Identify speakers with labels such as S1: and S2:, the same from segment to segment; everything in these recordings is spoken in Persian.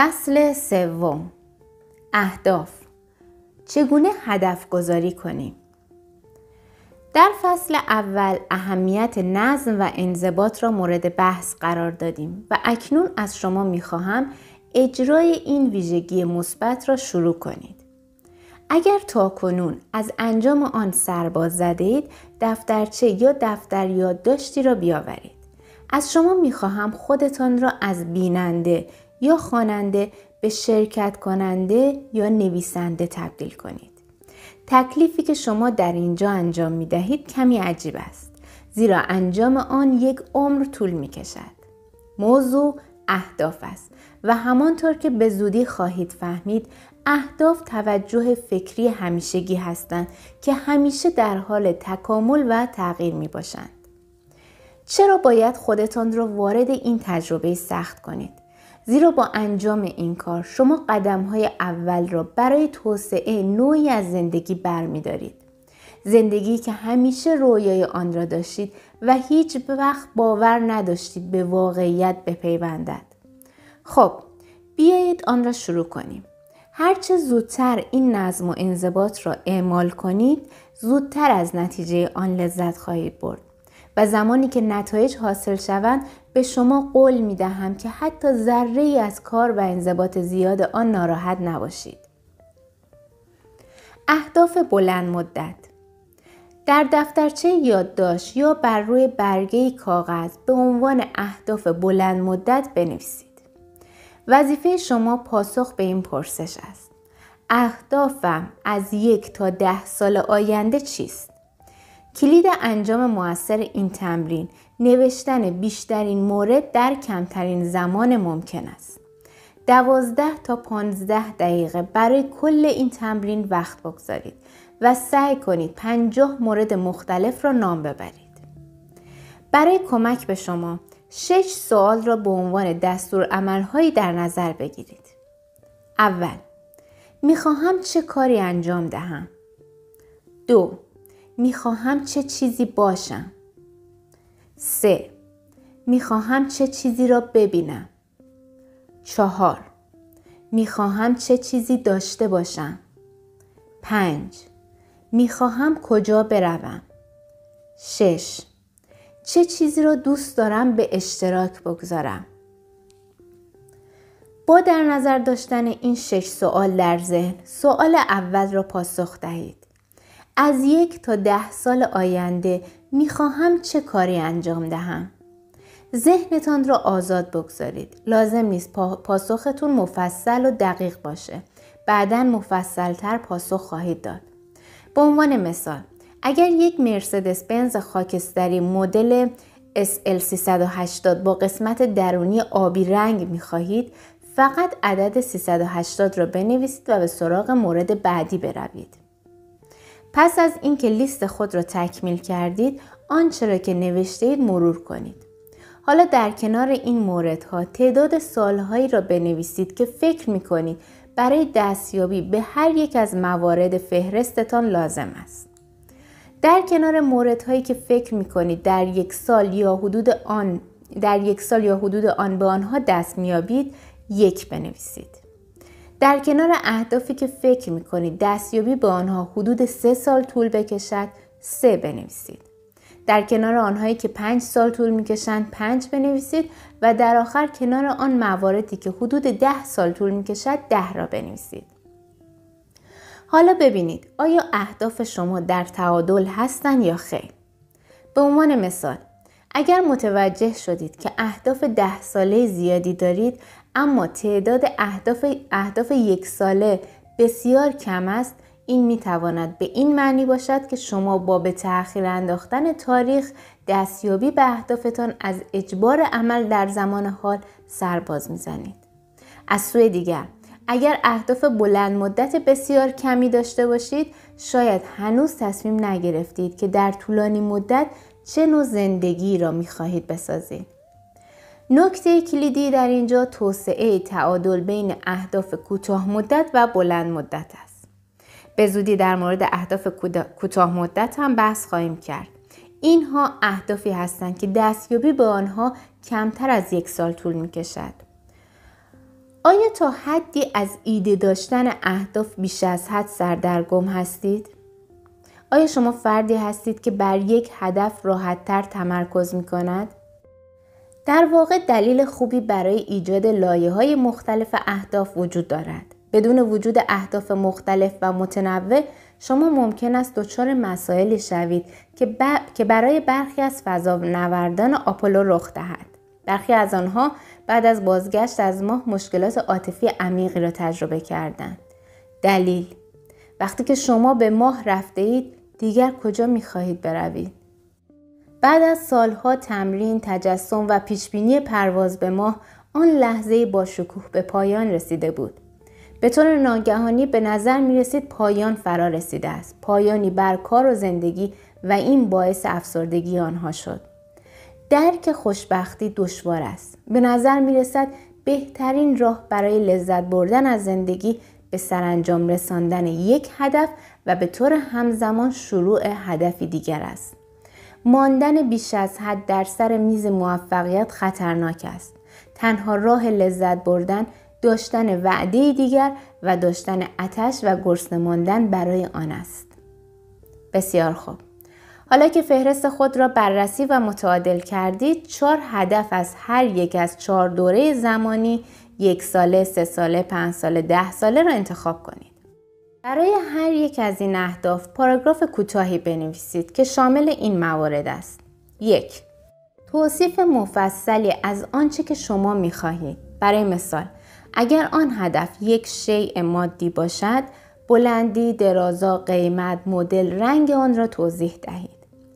S1: فصل سوم اهداف چگونه هدف گذاری کنیم در فصل اول اهمیت نظم و انضباط را مورد بحث قرار دادیم و اکنون از شما میخواهم اجرای این ویژگی مثبت را شروع کنید اگر تا کنون از انجام آن سرباز زده اید دفترچه یا دفتر یادداشتی را بیاورید از شما میخواهم خودتان را از بیننده یا خواننده به شرکت کننده یا نویسنده تبدیل کنید. تکلیفی که شما در اینجا انجام می دهید کمی عجیب است. زیرا انجام آن یک عمر طول می کشد. موضوع اهداف است و همانطور که به زودی خواهید فهمید اهداف توجه فکری همیشگی هستند که همیشه در حال تکامل و تغییر می باشند. چرا باید خودتان را وارد این تجربه سخت کنید؟ زیرا با انجام این کار شما قدم های اول را برای توسعه نوعی از زندگی برمیدارید. زندگی که همیشه رویای آن را داشتید و هیچ وقت باور نداشتید به واقعیت بپیوندد. خب بیایید آن را شروع کنیم. هرچه زودتر این نظم و انضباط را اعمال کنید زودتر از نتیجه آن لذت خواهید برد و زمانی که نتایج حاصل شوند به شما قول می دهم که حتی ذره ای از کار و انضباط زیاد آن ناراحت نباشید. اهداف بلند مدت در دفترچه یادداشت یا بر روی برگه کاغذ به عنوان اهداف بلند مدت بنویسید. وظیفه شما پاسخ به این پرسش است. اهدافم از یک تا ده سال آینده چیست؟ کلید انجام موثر این تمرین نوشتن بیشترین مورد در کمترین زمان ممکن است. دوازده تا پانزده دقیقه برای کل این تمرین وقت بگذارید و سعی کنید پنجاه مورد مختلف را نام ببرید. برای کمک به شما شش سوال را به عنوان دستور عملهایی در نظر بگیرید. اول میخواهم چه کاری انجام دهم؟ دو میخواهم چه چیزی باشم. سه میخواهم چه چیزی را ببینم. چهار میخواهم چه چیزی داشته باشم. پنج میخواهم کجا بروم. 6. چه چیزی را دوست دارم به اشتراک بگذارم. با در نظر داشتن این شش سوال در ذهن سوال اول را پاسخ دهید. از یک تا ده سال آینده میخواهم چه کاری انجام دهم؟ ذهنتان را آزاد بگذارید. لازم نیست پاسختون مفصل و دقیق باشه. بعدا مفصلتر پاسخ خواهید داد. به عنوان مثال اگر یک مرسدس بنز خاکستری مدل SL380 با قسمت درونی آبی رنگ می فقط عدد 380 را بنویسید و به سراغ مورد بعدی بروید. پس از اینکه لیست خود را تکمیل کردید آنچه را که اید مرور کنید حالا در کنار این موردها تعداد سالهایی را بنویسید که فکر می کنید برای دستیابی به هر یک از موارد فهرستتان لازم است. در کنار موردهایی که فکر می کنید در یک سال یا حدود آن در یک سال یا حدود آن به آنها دست میابید یک بنویسید. در کنار اهدافی که فکر میکنید دستیابی به آنها حدود سه سال طول بکشد سه بنویسید در کنار آنهایی که پنج سال طول کشند، پنج بنویسید و در آخر کنار آن مواردی که حدود ده سال طول کشد، ده را بنویسید حالا ببینید آیا اهداف شما در تعادل هستند یا خیر به عنوان مثال اگر متوجه شدید که اهداف ده ساله زیادی دارید اما تعداد اهداف, اهداف یک ساله بسیار کم است این می تواند به این معنی باشد که شما با به تاخیر انداختن تاریخ دستیابی به اهدافتان از اجبار عمل در زمان حال سرباز زنید. از سوی دیگر اگر اهداف بلند مدت بسیار کمی داشته باشید شاید هنوز تصمیم نگرفتید که در طولانی مدت چه نوع زندگی را می خواهید بسازید. نکته کلیدی در اینجا توسعه تعادل بین اهداف کوتاه مدت و بلند مدت است. به زودی در مورد اهداف کوتاه مدت هم بحث خواهیم کرد. اینها اهدافی هستند که دستیابی به آنها کمتر از یک سال طول می کشد. آیا تا حدی از ایده داشتن اهداف بیش از حد سردرگم هستید؟ آیا شما فردی هستید که بر یک هدف راحتتر تمرکز می کند؟ در واقع دلیل خوبی برای ایجاد لایه های مختلف اهداف وجود دارد. بدون وجود اهداف مختلف و متنوع شما ممکن است دچار مسائلی شوید که, که برای برخی از فضا نوردان آپولو رخ دهد. برخی از آنها بعد از بازگشت از ماه مشکلات عاطفی عمیقی را تجربه کردند. دلیل وقتی که شما به ماه رفته اید دیگر کجا می خواهید بروید؟ بعد از سالها تمرین، تجسم و پیشبینی پرواز به ماه آن لحظه با شکوه به پایان رسیده بود. به طور ناگهانی به نظر می رسید پایان فرا رسیده است. پایانی بر کار و زندگی و این باعث افسردگی آنها شد. درک خوشبختی دشوار است. به نظر می رسد بهترین راه برای لذت بردن از زندگی به سرانجام رساندن یک هدف و به طور همزمان شروع هدفی دیگر است. ماندن بیش از حد در سر میز موفقیت خطرناک است. تنها راه لذت بردن داشتن وعده دیگر و داشتن اتش و گرسنه ماندن برای آن است. بسیار خوب. حالا که فهرست خود را بررسی و متعادل کردید، چهار هدف از هر یک از چهار دوره زمانی یک ساله، سه ساله، پنج ساله، ده ساله را انتخاب کنید. برای هر یک از این اهداف پاراگراف کوتاهی بنویسید که شامل این موارد است. 1. توصیف مفصلی از آنچه که شما می خواهید. برای مثال، اگر آن هدف یک شیء مادی باشد، بلندی، درازا، قیمت، مدل، رنگ آن را توضیح دهید.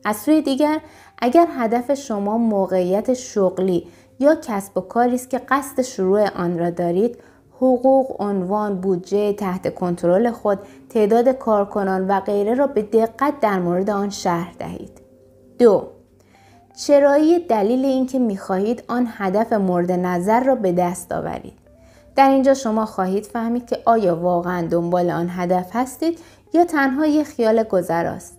S1: از سوی دیگر، اگر هدف شما موقعیت شغلی یا کسب و کاری است که قصد شروع آن را دارید، حقوق، عنوان، بودجه، تحت کنترل خود، تعداد کارکنان و غیره را به دقت در مورد آن شهر دهید. دو چرایی دلیل اینکه میخواهید آن هدف مورد نظر را به دست آورید. در اینجا شما خواهید فهمید که آیا واقعا دنبال آن هدف هستید یا تنها یک خیال گذراست.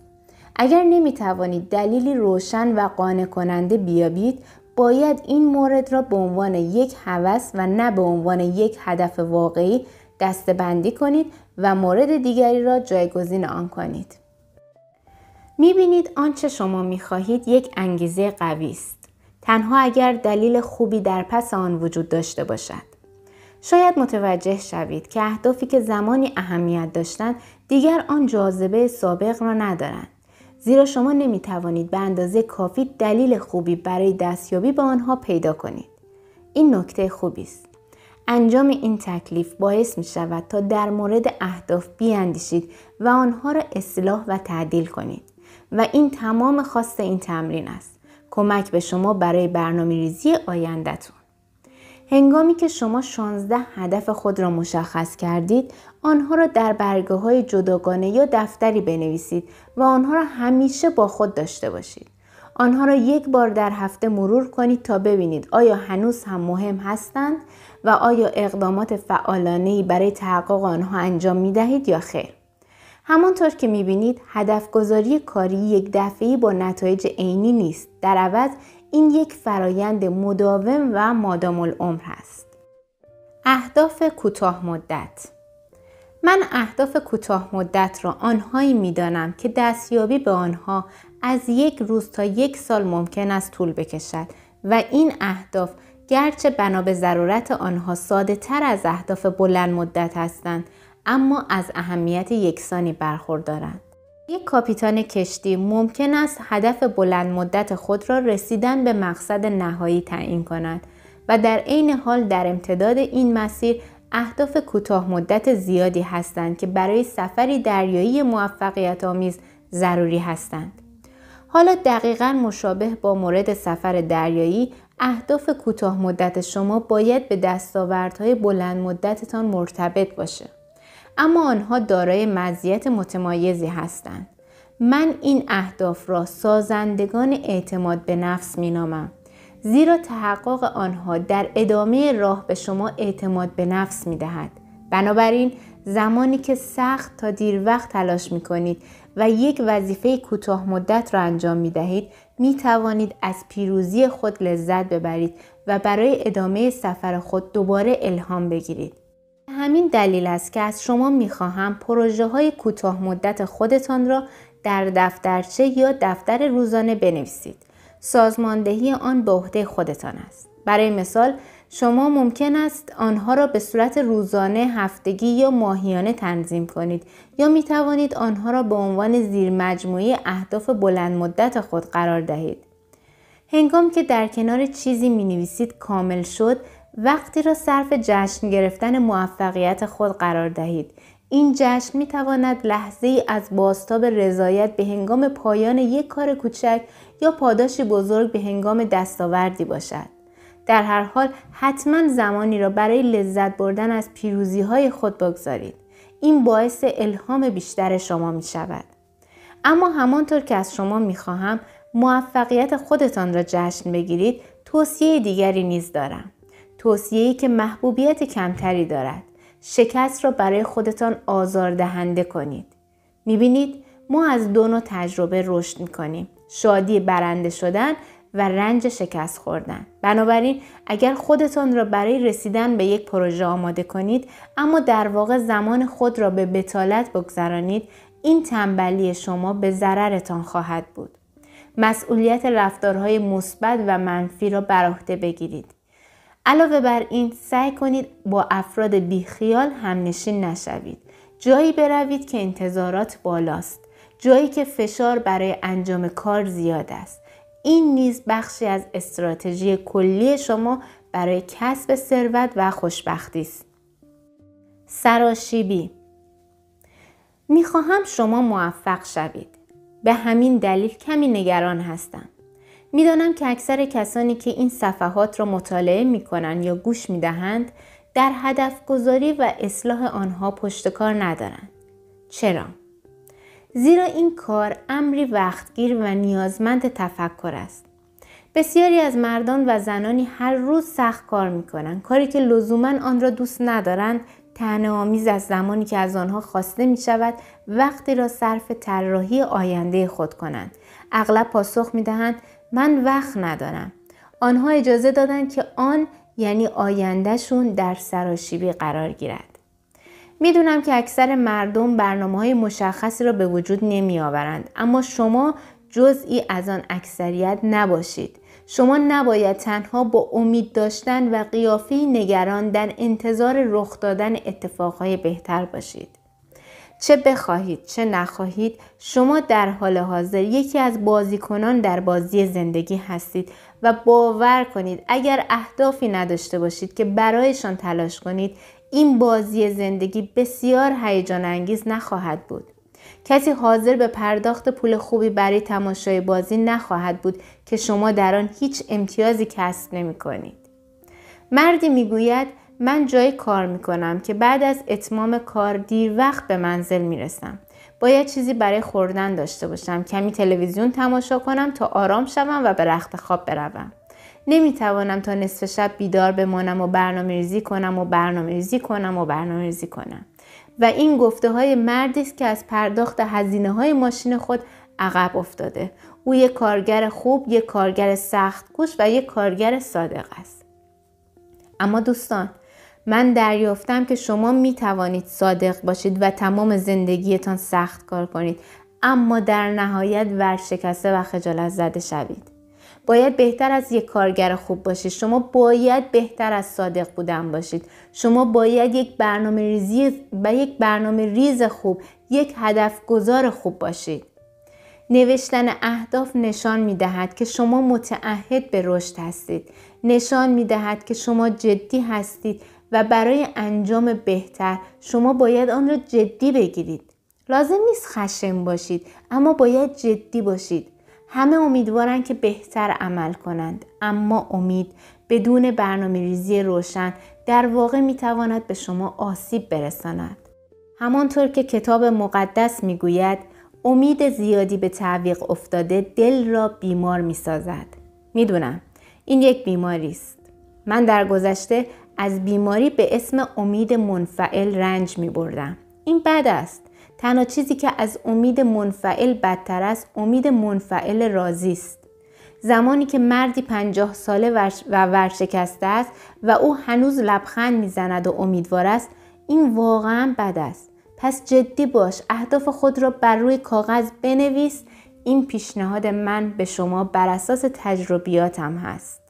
S1: اگر نمی توانید دلیلی روشن و قانع کننده بیابید باید این مورد را به عنوان یک هوس و نه به عنوان یک هدف واقعی دستبندی کنید و مورد دیگری را جایگزین آن کنید. میبینید آنچه شما میخواهید یک انگیزه قوی است. تنها اگر دلیل خوبی در پس آن وجود داشته باشد. شاید متوجه شوید که اهدافی که زمانی اهمیت داشتند دیگر آن جاذبه سابق را ندارند. زیرا شما نمی توانید به اندازه کافی دلیل خوبی برای دستیابی به آنها پیدا کنید. این نکته خوبی است. انجام این تکلیف باعث می شود تا در مورد اهداف بیاندیشید و آنها را اصلاح و تعدیل کنید و این تمام خواست این تمرین است. کمک به شما برای برنامه ریزی آیندهتون. هنگامی که شما 16 هدف خود را مشخص کردید آنها را در برگه های جداگانه یا دفتری بنویسید و آنها را همیشه با خود داشته باشید. آنها را یک بار در هفته مرور کنید تا ببینید آیا هنوز هم مهم هستند و آیا اقدامات فعالانه برای تحقق آنها انجام می دهید یا خیر. همانطور که می بینید هدف گذاری کاری یک دفعی با نتایج عینی نیست. در عوض این یک فرایند مداوم و مادام العمر هست. اهداف کوتاه مدت من اهداف کوتاه مدت را آنهایی می دانم که دستیابی به آنها از یک روز تا یک سال ممکن است طول بکشد و این اهداف گرچه بنا به ضرورت آنها ساده تر از اهداف بلند مدت هستند اما از اهمیت یکسانی برخوردارند. یک کاپیتان کشتی ممکن است هدف بلند مدت خود را رسیدن به مقصد نهایی تعیین کند و در عین حال در امتداد این مسیر اهداف کوتاه مدت زیادی هستند که برای سفری دریایی موفقیت آمیز ضروری هستند. حالا دقیقا مشابه با مورد سفر دریایی اهداف کوتاه مدت شما باید به دستاوردهای بلند مدتتان مرتبط باشه. اما آنها دارای مزیت متمایزی هستند من این اهداف را سازندگان اعتماد به نفس می نامم. زیرا تحقق آنها در ادامه راه به شما اعتماد به نفس می دهد. بنابراین زمانی که سخت تا دیر وقت تلاش می کنید و یک وظیفه کوتاه مدت را انجام می دهید می توانید از پیروزی خود لذت ببرید و برای ادامه سفر خود دوباره الهام بگیرید. همین دلیل است که از شما میخواهم پروژه های کوتاه مدت خودتان را در دفترچه یا دفتر روزانه بنویسید. سازماندهی آن به عهده خودتان است. برای مثال شما ممکن است آنها را به صورت روزانه، هفتگی یا ماهیانه تنظیم کنید یا می توانید آنها را به عنوان زیرمجموعه اهداف بلند مدت خود قرار دهید. هنگام که در کنار چیزی می نویسید کامل شد وقتی را صرف جشن گرفتن موفقیت خود قرار دهید. این جشن می تواند لحظه ای از باستاب رضایت به هنگام پایان یک کار کوچک یا پاداشی بزرگ به هنگام دستاوردی باشد. در هر حال حتما زمانی را برای لذت بردن از پیروزی های خود بگذارید. این باعث الهام بیشتر شما می شود. اما همانطور که از شما می خواهم موفقیت خودتان را جشن بگیرید توصیه دیگری نیز دارم. توصیه‌ای که محبوبیت کمتری دارد شکست را برای خودتان آزار دهنده کنید میبینید ما از دو نوع تجربه رشد میکنیم شادی برنده شدن و رنج شکست خوردن بنابراین اگر خودتان را برای رسیدن به یک پروژه آماده کنید اما در واقع زمان خود را به بتالت بگذرانید این تنبلی شما به ضررتان خواهد بود مسئولیت رفتارهای مثبت و منفی را بر عهده بگیرید علاوه بر این سعی کنید با افراد بیخیال همنشین نشوید. جایی بروید که انتظارات بالاست. جایی که فشار برای انجام کار زیاد است. این نیز بخشی از استراتژی کلی شما برای کسب ثروت و خوشبختی است. سراشیبی میخواهم شما موفق شوید. به همین دلیل کمی نگران هستم. میدانم که اکثر کسانی که این صفحات را مطالعه می کنند یا گوش می دهند در هدف گذاری و اصلاح آنها پشتکار ندارند. چرا؟ زیرا این کار امری وقتگیر و نیازمند تفکر است. بسیاری از مردان و زنانی هر روز سخت کار می کنند. کاری که لزوما آن را دوست ندارند تنها آمیز از زمانی که از آنها خواسته می شود وقتی را صرف طراحی آینده خود کنند. اغلب پاسخ می دهند من وقت ندارم آنها اجازه دادند که آن یعنی آیندهشون در سراشیبی قرار گیرد میدونم که اکثر مردم برنامه های مشخصی را به وجود نمی آورند اما شما جزئی از آن اکثریت نباشید شما نباید تنها با امید داشتن و قیافی نگران در انتظار رخ دادن اتفاقهای بهتر باشید چه بخواهید چه نخواهید شما در حال حاضر یکی از بازیکنان در بازی زندگی هستید و باور کنید اگر اهدافی نداشته باشید که برایشان تلاش کنید این بازی زندگی بسیار هیجان انگیز نخواهد بود کسی حاضر به پرداخت پول خوبی برای تماشای بازی نخواهد بود که شما در آن هیچ امتیازی کسب نمی کنید. مردی میگوید من جایی کار میکنم که بعد از اتمام کار دیر وقت به منزل میرسم. باید چیزی برای خوردن داشته باشم کمی تلویزیون تماشا کنم تا آرام شوم و به رخت خواب بروم نمیتوانم تا نصف شب بیدار بمانم و برنامه ریزی کنم و برنامه ریزی کنم و برنامه ریزی کنم و این گفته های مردی است که از پرداخت هزینه های ماشین خود عقب افتاده او یک کارگر خوب یک کارگر سخت گوش و یک کارگر صادق است اما دوستان من دریافتم که شما می توانید صادق باشید و تمام زندگیتان سخت کار کنید اما در نهایت ورشکسته و خجالت زده شوید باید بهتر از یک کارگر خوب باشید شما باید بهتر از صادق بودن باشید شما باید یک برنامه و یک برنامه ریز خوب یک هدف گذار خوب باشید نوشتن اهداف نشان می دهد که شما متعهد به رشد هستید نشان می دهد که شما جدی هستید و برای انجام بهتر شما باید آن را جدی بگیرید. لازم نیست خشم باشید اما باید جدی باشید. همه امیدوارند که بهتر عمل کنند اما امید بدون برنامه ریزی روشن در واقع میتواند به شما آسیب برساند. همانطور که کتاب مقدس میگوید امید زیادی به تعویق افتاده دل را بیمار می سازد. میدونم این یک بیماری است. من در گذشته از بیماری به اسم امید منفعل رنج می بردم. این بد است. تنها چیزی که از امید منفعل بدتر است امید منفعل رازی است. زمانی که مردی پنجاه ساله و ورشکسته است و او هنوز لبخند میزند و امیدوار است این واقعا بد است پس جدی باش اهداف خود را بر روی کاغذ بنویس این پیشنهاد من به شما بر اساس تجربیاتم هست